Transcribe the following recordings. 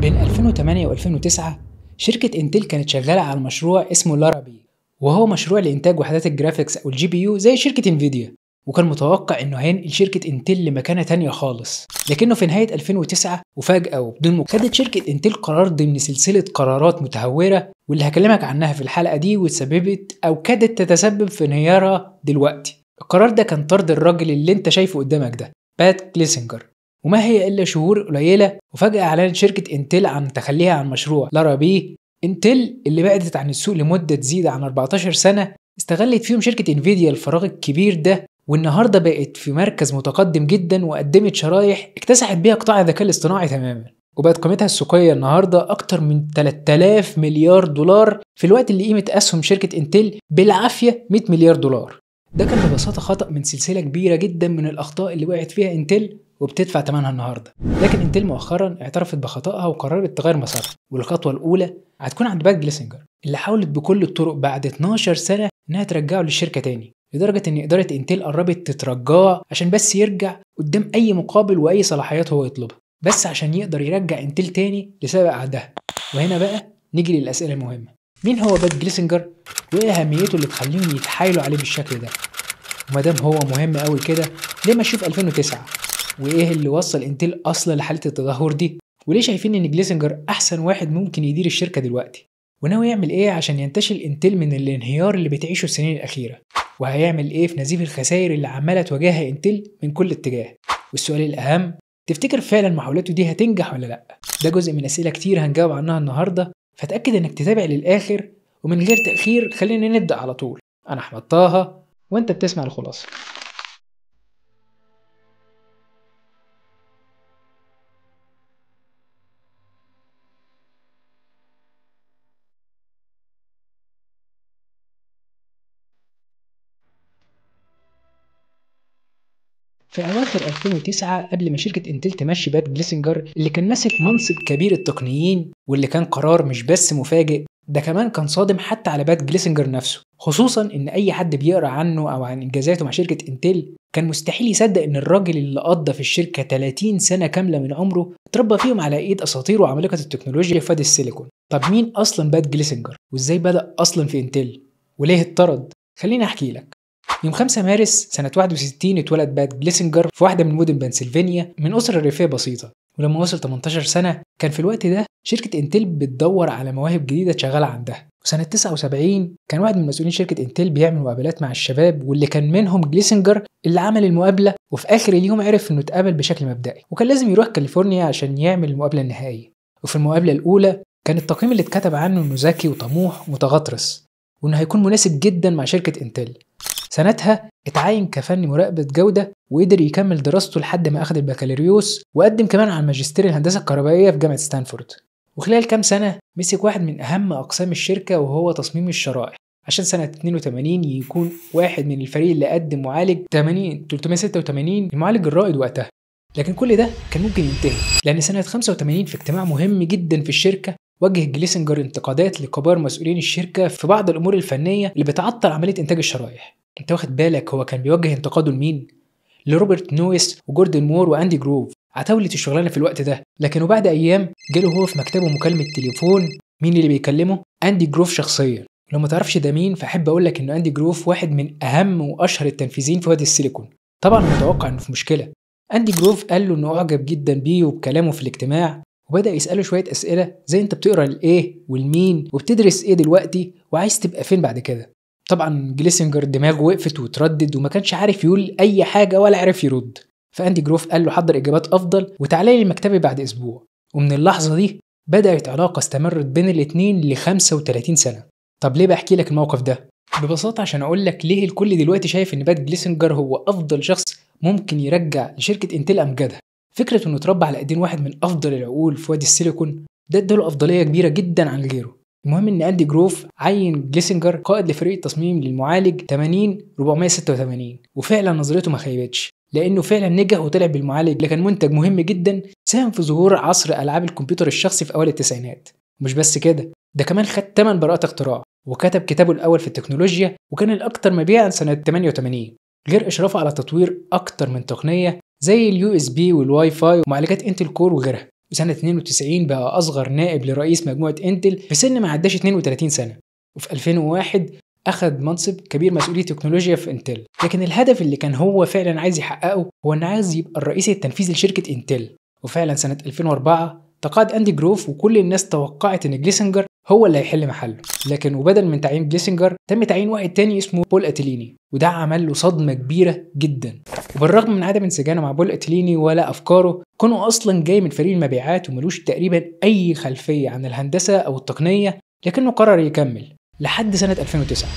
بين 2008 و2009 شركة انتل كانت شغالة على مشروع اسمه لارابي وهو مشروع لإنتاج وحدات الجرافيكس أو الجي بي يو زي شركة انفيديا وكان متوقع انه هينقل شركة انتل لمكانة تانية خالص لكنه في نهاية 2009 وفجأة وبدون مقابل خدت شركة انتل قرار ضمن سلسلة قرارات متهورة واللي هكلمك عنها في الحلقة دي وتسببت أو كادت تتسبب في انهيارها دلوقتي القرار ده كان طرد الراجل اللي انت شايفه قدامك ده بات كليسنجر وما هي إلا شهور قليلة وفجأة أعلنت شركة انتل عن تخليها عن مشروع لارابي انتل اللي بعدت عن السوق لمدة تزيد عن 14 سنة استغلت فيهم شركة انفيديا الفراغ الكبير ده والنهاردة بقت في مركز متقدم جدا وقدمت شرايح اكتسحت بيها قطاع الذكاء الاصطناعي تماما وبقت قيمتها السوقية النهاردة أكتر من 3000 مليار دولار في الوقت اللي قيمة أسهم شركة انتل بالعافية 100 مليار دولار ده كان ببساطة خطأ من سلسلة كبيرة جدا من الأخطاء اللي وقعت فيها انتل وبتدفع ثمنها النهارده لكن انتل مؤخرا اعترفت بخطأها وقررت تغير مسارها والخطوه الاولى هتكون عند باك جليسنجر اللي حاولت بكل الطرق بعد 12 سنه انها ترجعه للشركه تاني لدرجه ان اداره انتل قربت تترجاه عشان بس يرجع قدام اي مقابل واي صلاحيات هو يطلبها بس عشان يقدر يرجع انتل تاني لسبب عهدها وهنا بقى نيجي للاسئله المهمه مين هو باد جليسنجر وايه اهميته اللي تخليهم يتحايلوا عليه بالشكل ده ومادام هو مهم قوي كده ليه ما اشوف 2009 وايه اللي وصل انتل اصلا لحاله التدهور دي وليه شايفين ان جليسنجر احسن واحد ممكن يدير الشركه دلوقتي وناوي يعمل ايه عشان ينتشل انتل من الانهيار اللي بتعيشه السنين الاخيره وهيعمل ايه في نزيف الخسائر اللي عماله تواجهها انتل من كل اتجاه والسؤال الاهم تفتكر فعلا محاولاته دي هتنجح ولا لا ده جزء من اسئله كتير هنجاوب عنها النهارده فاتاكد انك تتابع للاخر ومن غير تاخير خلينا نبدا على طول انا احمد طه وانت بتسمع الخلاصه في أواخر 2009 قبل ما شركة انتل تمشي باد جليسنجر اللي كان ماسك منصب كبير التقنيين واللي كان قرار مش بس مفاجئ ده كمان كان صادم حتى على باد جليسنجر نفسه خصوصا ان اي حد بيقرا عنه او عن انجازاته مع شركه انتل كان مستحيل يصدق ان الراجل اللي قضى في الشركه 30 سنه كامله من عمره اتربى فيهم على ايد اساطير وعمالقه التكنولوجيا فاد السيليكون طب مين اصلا باد جليسنجر وازاي بدا اصلا في انتل وليه اتطرد خليني احكي لك يوم 5 مارس سنة 61 اتولد باد جليسنجر في واحدة من مدن بنسلفانيا من أسرة ريفية بسيطة ولما وصل 18 سنة كان في الوقت ده شركة انتل بتدور على مواهب جديدة شغالة عندها وسنة 79 كان واحد من مسؤولين شركة انتل بيعمل مقابلات مع الشباب واللي كان منهم جليسنجر اللي عمل المقابلة وفي آخر اليوم عرف إنه اتقابل بشكل مبدئي وكان لازم يروح كاليفورنيا عشان يعمل المقابلة النهائية وفي المقابلة الأولى كان التقييم اللي اتكتب عنه إنه ذكي وطموح ومتغطرس وإنه هيكون مناسب جدا مع شركة انتل سنتها اتعين كفني مراقبة جودة وقدر يكمل دراسته لحد ما أخد البكالوريوس وقدم كمان على ماجستير الهندسة الكهربائية في جامعة ستانفورد وخلال كام سنة مسك واحد من أهم أقسام الشركة وهو تصميم الشرائح عشان سنة 82 يكون واحد من الفريق اللي قدم معالج 80 386 المعالج الرائد وقتها لكن كل ده كان ممكن ينتهي لأن سنة 85 في اجتماع مهم جدا في الشركة وجه جليسنجر انتقادات لكبار مسؤولين الشركة في بعض الأمور الفنية اللي بتعطل عملية إنتاج الشرائح انت واخد بالك هو كان بيوجه انتقاده لمين؟ لروبرت نويس وجوردن مور واندي جروف عتاولة الشغلانة في الوقت ده لكن وبعد أيام جاله هو في مكتبه مكالمة تليفون مين اللي بيكلمه؟ أندي جروف شخصيا لو ما تعرفش ده مين فأحب أقول لك إن أندي جروف واحد من أهم وأشهر التنفيذيين في وادي السيليكون طبعا متوقع إنه في مشكلة أندي جروف قال له إنه أعجب جدا بيه وبكلامه في الاجتماع وبدأ يسأله شوية أسئلة زي أنت بتقرا الإيه والمين وبتدرس إيه دلوقتي وعايز تبقى فين بعد كده طبعا جليسنجر دماغه وقفت وتردد وما كانش عارف يقول اي حاجه ولا عرف يرد فاندي جروف قال له حضر اجابات افضل وتعالى لي مكتبي بعد اسبوع ومن اللحظه دي بدات علاقه استمرت بين الاثنين ل 35 سنه طب ليه بحكي لك الموقف ده ببساطه عشان اقول لك ليه الكل دلوقتي شايف ان باد جليسنجر هو افضل شخص ممكن يرجع لشركه انتل امجادها فكره انه اتربى على ايدين واحد من افضل العقول في وادي السيليكون ده اداله افضليه كبيره جدا عن غيره المهم ان اندي جروف عين جليسنجر قائد لفريق التصميم للمعالج 80 486 وفعلا نظرته ما خيبتش لانه فعلا نجح وطلع بالمعالج اللي كان منتج مهم جدا ساهم في ظهور عصر العاب الكمبيوتر الشخصي في اوائل التسعينات مش بس كده ده كمان خد 8 براءات اختراع وكتب كتابه الاول في التكنولوجيا وكان الاكثر مبيعا سنه 88 غير اشرافه على تطوير اكتر من تقنيه زي اليو اس بي والواي فاي ومعالجات انتل كور وغيرها وسنة 92 بقى أصغر نائب لرئيس مجموعة إنتل سن ما عداش 32 سنة وفي 2001 أخذ منصب كبير مسؤولية تكنولوجيا في إنتل لكن الهدف اللي كان هو فعلا عايز يحققه هو إنه عايز يبقى الرئيس التنفيذي لشركة إنتل وفعلا سنة 2004 تقاعد أندي جروف وكل الناس توقعت إن جليسنجر هو اللي هيحل محله لكن وبدل من تعيين جيسنجر تم تعيين واحد تاني اسمه بول اتليني وده عمل له صدمه كبيره جدا وبالرغم من عدم انسجامه مع بول اتليني ولا افكاره كونه اصلا جاي من فريق المبيعات وملوش تقريبا اي خلفيه عن الهندسه او التقنيه لكنه قرر يكمل لحد سنه 2009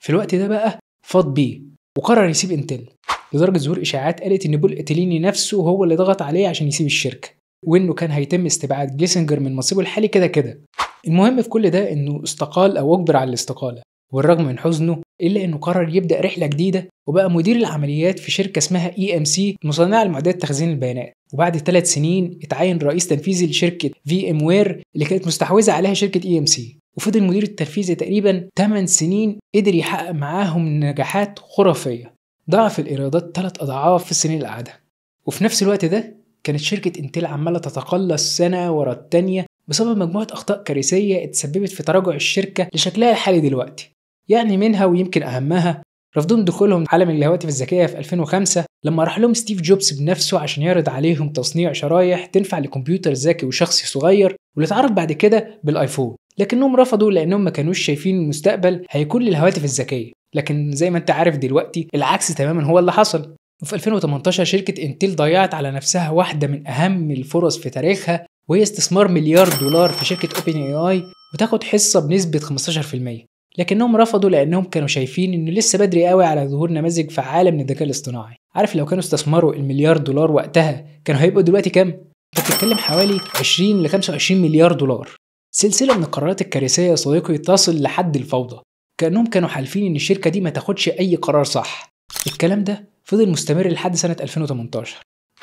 في الوقت ده بقى فاض بيه وقرر يسيب انتل لدرجه ظهور اشاعات قالت ان بول اتليني نفسه هو اللي ضغط عليه عشان يسيب الشركه وانه كان هيتم استبعاد جيسنجر من مصيره الحالي كده كده المهم في كل ده انه استقال او اجبر على الاستقاله والرغم من حزنه الا انه قرر يبدا رحله جديده وبقى مدير العمليات في شركه اسمها اي ام سي مصنعه لمعدات تخزين البيانات وبعد ثلاث سنين اتعين رئيس تنفيذي لشركه في ام وير اللي كانت مستحوذه عليها شركه اي ام سي وفضل مدير التنفيذي تقريبا 8 سنين قدر يحقق معاهم نجاحات خرافيه ضعف الايرادات ثلاث اضعاف في السنين اللي قعدها وفي نفس الوقت ده كانت شركة انتل عمالة تتقلص سنة ورا التانية بسبب مجموعة أخطاء كارثية اتسببت في تراجع الشركة لشكلها الحالي دلوقتي يعني منها ويمكن أهمها رفضهم دخولهم عالم الهواتف الذكية في 2005 لما راح لهم ستيف جوبز بنفسه عشان يعرض عليهم تصنيع شرايح تنفع لكمبيوتر ذكي وشخصي صغير واللي اتعرف بعد كده بالايفون لكنهم رفضوا لانهم ما كانوش شايفين المستقبل هيكون للهواتف الذكيه لكن زي ما انت عارف دلوقتي العكس تماما هو اللي حصل وفي 2018 شركة انتل ضيعت على نفسها واحدة من أهم الفرص في تاريخها وهي استثمار مليار دولار في شركة اوبن اي اي وتاخد حصة بنسبة 15% لكنهم رفضوا لأنهم كانوا شايفين إنه لسه بدري قوي على ظهور نماذج فعالة من الذكاء الاصطناعي عارف لو كانوا استثمروا المليار دولار وقتها كانوا هيبقوا دلوقتي كام؟ انت بتتكلم حوالي 20 ل 25 مليار دولار سلسلة من القرارات الكارثية يا صديقي تصل لحد الفوضى كأنهم كانوا حالفين إن الشركة دي ما تاخدش أي قرار صح الكلام ده فضل مستمر لحد سنة 2018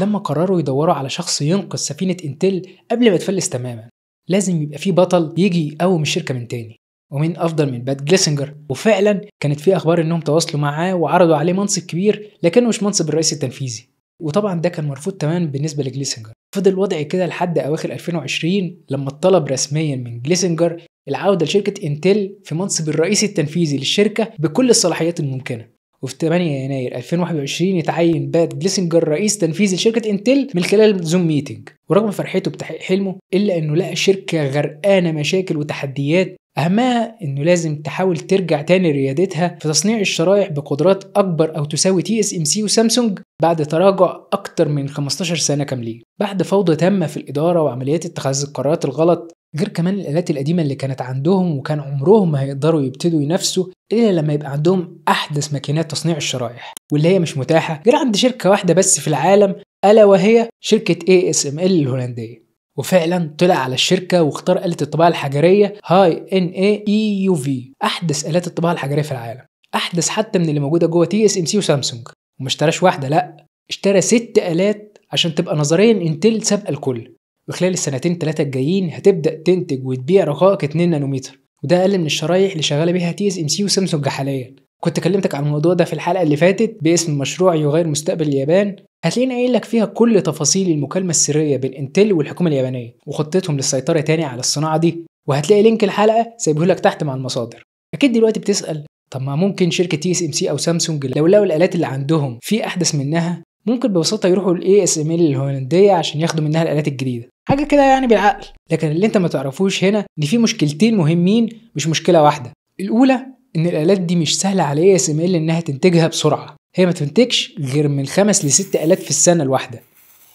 لما قرروا يدوروا على شخص ينقذ سفينة انتل قبل ما تفلس تماما لازم يبقى في بطل يجي يقوم الشركة من تاني ومين أفضل من بات جليسنجر وفعلا كانت في أخبار إنهم تواصلوا معاه وعرضوا عليه منصب كبير لكنه مش منصب الرئيس التنفيذي وطبعا ده كان مرفوض تماما بالنسبة لجليسنجر فضل الوضع كده لحد أواخر 2020 لما اتطلب رسميا من جليسنجر العودة لشركة انتل في منصب الرئيس التنفيذي للشركة بكل الصلاحيات الممكنة وفي 8 يناير 2021 يتعين باد جليسنجر رئيس تنفيذي لشركه انتل من خلال زوم ميتنج ورغم فرحته بتحقيق حلمه الا انه لقى شركه غرقانه مشاكل وتحديات أهمها إنه لازم تحاول ترجع تاني لريادتها في تصنيع الشرايح بقدرات أكبر أو تساوي تي اس ام سي وسامسونج بعد تراجع أكتر من 15 سنة كاملين. بعد فوضى تامة في الإدارة وعمليات اتخاذ القرارات الغلط غير كمان الآلات القديمة اللي كانت عندهم وكان عمرهم ما هيقدروا يبتدوا ينافسوا إلا لما يبقى عندهم أحدث ماكينات تصنيع الشرايح واللي هي مش متاحة غير عند شركة واحدة بس في العالم ألا وهي شركة اي اس ام ال الهولندية وفعلا طلع على الشركة واختار آلة الطباعة الحجرية هاي ان اي اي يو في أحدث آلات الطباعة الحجرية في العالم أحدث حتى من اللي موجودة جوه تي اس ام سي وسامسونج وما اشتراش واحدة لأ اشترى ست آلات عشان تبقى نظريا انتل سابقة الكل وخلال السنتين ثلاثة الجايين هتبدأ تنتج وتبيع رقائق 2 نانومتر وده أقل من الشرايح اللي شغالة بيها تي اس ام سي وسامسونج حاليا كنت كلمتك عن الموضوع ده في الحلقة اللي فاتت باسم مشروع يغير مستقبل اليابان هتلاقينا قايل لك فيها كل تفاصيل المكالمة السرية بين انتل والحكومة اليابانية وخطتهم للسيطرة تاني على الصناعة دي وهتلاقي لينك الحلقة سايبه لك تحت مع المصادر أكيد دلوقتي بتسأل طب ما ممكن شركة تي اس ام سي أو سامسونج لو لقوا الآلات اللي عندهم في أحدث منها ممكن ببساطة يروحوا للاي اس ام ال الهولندية عشان ياخدوا منها الآلات الجديدة حاجه كده يعني بالعقل لكن اللي انت ما تعرفوش هنا ان في مشكلتين مهمين مش مشكله واحده الاولى ان الالات دي مش سهله على اي اس ام ال انها تنتجها بسرعه هي ما تنتجش غير من خمس لست الات في السنه الواحده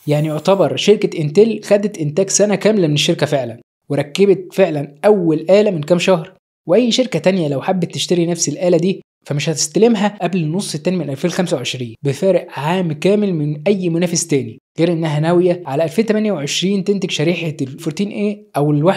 يعني يعتبر شركه انتل خدت انتاج سنه كامله من الشركه فعلا وركبت فعلا اول اله من كام شهر واي شركه تانية لو حبت تشتري نفس الاله دي فمش هتستلمها قبل النص التاني من 2025 بفارق عام كامل من اي منافس تاني غير انها ناويه على 2028 تنتج شريحه ال 14A او ال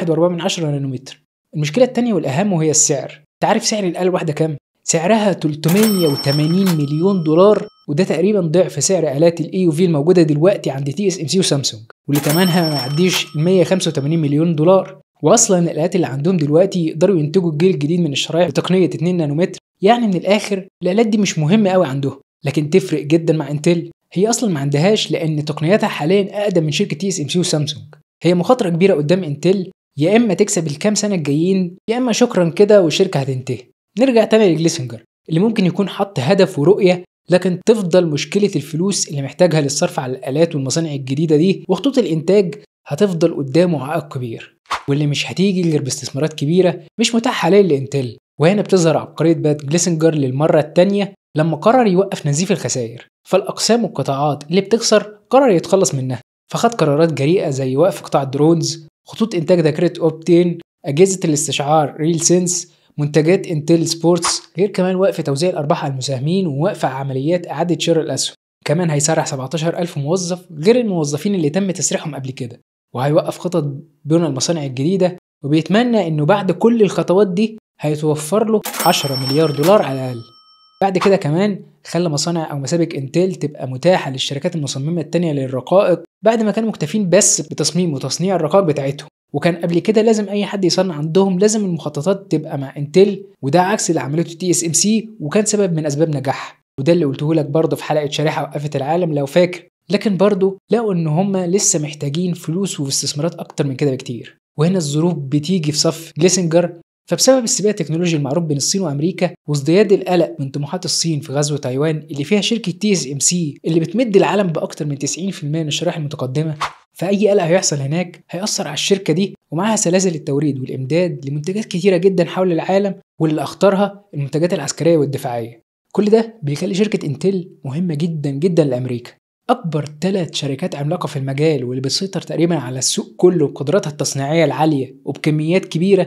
1.4 نانومتر المشكله التانيه والاهم وهي السعر انت عارف سعر الاله الواحده كام سعرها 380 مليون دولار وده تقريبا ضعف سعر الات الاي يو في الموجوده دلوقتي عند تي اس ام سي وسامسونج واللي ثمنها ما يعديش 185 مليون دولار واصلا الالات اللي عندهم دلوقتي يقدروا ينتجوا الجيل الجديد من الشرايح بتقنيه 2 نانومتر يعني من الاخر الالات دي مش مهمه قوي عندهم لكن تفرق جدا مع انتل هي اصلا ما عندهاش لان تقنياتها حاليا اقدم من شركه تي اس ام سي وسامسونج هي مخاطره كبيره قدام انتل يا اما تكسب الكام سنه الجايين يا اما شكرا كده والشركه هتنتهي نرجع تاني لجليسنجر اللي ممكن يكون حط هدف ورؤيه لكن تفضل مشكلة الفلوس اللي محتاجها للصرف على الآلات والمصانع الجديدة دي وخطوط الإنتاج هتفضل قدامه عائق كبير واللي مش هتيجي غير باستثمارات كبيرة مش متاحة حاليا لإنتل وهنا بتظهر عبقرية بات جليسنجر للمرة التانية لما قرر يوقف نزيف الخسائر فالأقسام والقطاعات اللي بتخسر قرر يتخلص منها فخد قرارات جريئة زي وقف قطاع الدرونز خطوط إنتاج ذاكرة أوبتين أجهزة الاستشعار ريل سينس منتجات انتل سبورتس غير كمان وقف توزيع الأرباح على المساهمين ووقف عمليات إعادة شراء الأسهم كمان هيسرح 17000 موظف غير الموظفين اللي تم تسريحهم قبل كده وهيوقف خطط بناء المصانع الجديده وبيتمنى انه بعد كل الخطوات دي هيتوفر له 10 مليار دولار على الأقل بعد كده كمان خلى مصانع أو مسابك إنتل تبقى متاحة للشركات المصممة التانية للرقائق بعد ما كانوا مكتفين بس بتصميم وتصنيع الرقائق بتاعتهم وكان قبل كده لازم اي حد يصنع عندهم لازم المخططات تبقى مع انتل وده عكس اللي عملته تي اس ام سي وكان سبب من اسباب نجاحها وده اللي قلته لك برضه في حلقه شريحه وقفت العالم لو فاكر لكن برضه لقوا ان هم لسه محتاجين فلوس واستثمارات اكتر من كده بكتير وهنا الظروف بتيجي في صف جليسنجر فبسبب السباق التكنولوجي المعروف بين الصين وامريكا وازدياد القلق من طموحات الصين في غزو تايوان اللي فيها شركه تي اس ام سي اللي بتمد العالم باكثر من 90% من الشرائح المتقدمه فاي قلق هيحصل هناك هيأثر على الشركه دي ومعاها سلاسل التوريد والامداد لمنتجات كثيره جدا حول العالم واللي اخطرها المنتجات العسكريه والدفاعيه كل ده بيخلي شركه انتل مهمه جدا جدا لامريكا أكبر ثلاث شركات عملاقة في المجال واللي بتسيطر تقريبا على السوق كله بقدراتها التصنيعية العالية وبكميات كبيرة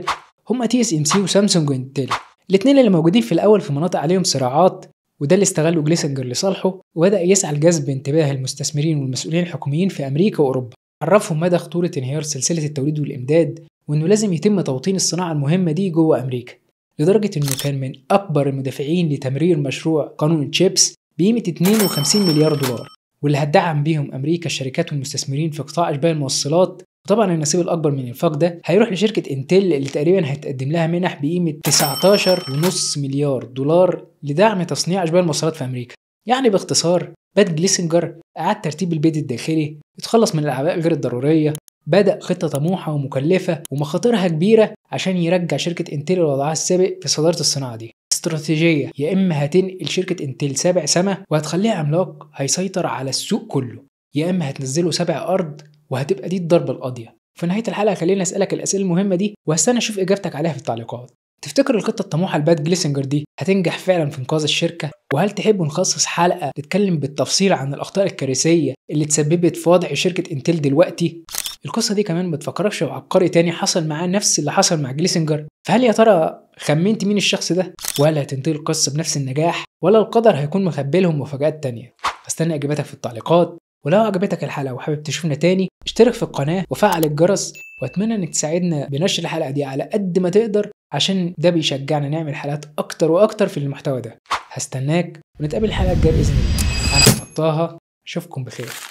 هم تي اس ام سي وسامسونج وانتل الاثنين اللي موجودين في الاول في مناطق عليهم صراعات وده اللي استغله جليسنجر لصالحه وبدا يسعى لجذب انتباه المستثمرين والمسؤولين الحكوميين في امريكا واوروبا عرفهم مدى خطوره انهيار سلسله التوريد والامداد وانه لازم يتم توطين الصناعه المهمه دي جوه امريكا لدرجه انه كان من اكبر المدافعين لتمرير مشروع قانون تشيبس بقيمه 52 مليار دولار واللي هتدعم بيهم امريكا الشركات والمستثمرين في قطاع اشباه الموصلات وطبعا النصيب الاكبر من الانفاق ده هيروح لشركه انتل اللي تقريبا هتقدم لها منح بقيمه 19.5 مليار دولار لدعم تصنيع اشباه الموصلات في امريكا يعني باختصار باد جليسنجر اعاد ترتيب البيت الداخلي اتخلص من الاعباء غير الضروريه بدأ خطة طموحة ومكلفة ومخاطرها كبيرة عشان يرجع شركة انتل لوضعها السابق في صدارة الصناعة دي استراتيجية يا إما هتنقل شركة انتل سابع سما وهتخليها عملاق هيسيطر على السوق كله يا إما هتنزله سابع أرض وهتبقى دي الضربه القاضيه في نهايه الحلقه خليني اسالك الاسئله المهمه دي وهستنى اشوف اجابتك عليها في التعليقات تفتكر القطة الطموحه الباد جليسنجر دي هتنجح فعلا في انقاذ الشركه وهل تحب نخصص حلقه نتكلم بالتفصيل عن الاخطاء الكارثيه اللي تسببت في وضع شركه انتل دلوقتي القصه دي كمان ما تفكركش بعبقري تاني حصل معاه نفس اللي حصل مع جليسنجر فهل يا ترى خمنت مين الشخص ده ولا هتنتهي القصه بنفس النجاح ولا القدر هيكون مخبي لهم مفاجات تانيه استنى اجاباتك في التعليقات ولو عجبتك الحلقه وحابب تشوفنا تاني اشترك في القناه وفعل الجرس واتمنى انك تساعدنا بنشر الحلقه دي على قد ما تقدر عشان ده بيشجعنا نعمل حلقات اكتر واكتر في المحتوى ده هستناك ونتقابل الحلقه الجايه باذن الله انا طه اشوفكم بخير